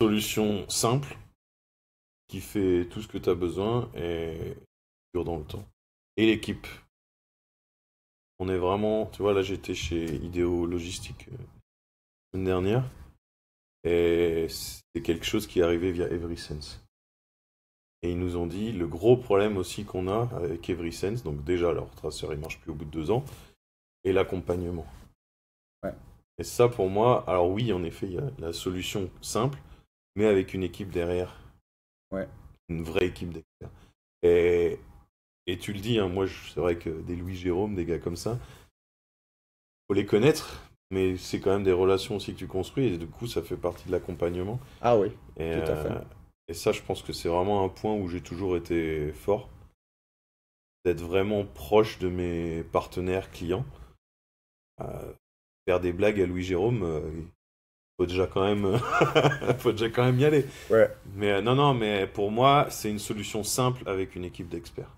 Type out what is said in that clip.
solution simple qui fait tout ce que tu as besoin et dure dans le temps. Et l'équipe. On est vraiment, tu vois, là j'étais chez Ideo Logistique euh, la semaine dernière et c'est quelque chose qui est arrivé via EverySense. Et ils nous ont dit le gros problème aussi qu'on a avec EverySense, donc déjà leur traceur il marche plus au bout de deux ans, et l'accompagnement. Et ça pour moi, alors oui, en effet, il y a la solution simple, mais avec une équipe derrière. Ouais. Une vraie équipe derrière. Et, tu le dis, hein, moi, c'est vrai que des Louis Jérôme, des gars comme ça, faut les connaître, mais c'est quand même des relations aussi que tu construis, et du coup, ça fait partie de l'accompagnement. Ah oui, et, tout à fait. Euh, et ça, je pense que c'est vraiment un point où j'ai toujours été fort, d'être vraiment proche de mes partenaires clients. Euh, faire des blagues à Louis Jérôme, euh, faut déjà quand même, euh, faut déjà quand même y aller. Ouais. Mais euh, non, non, mais pour moi, c'est une solution simple avec une équipe d'experts.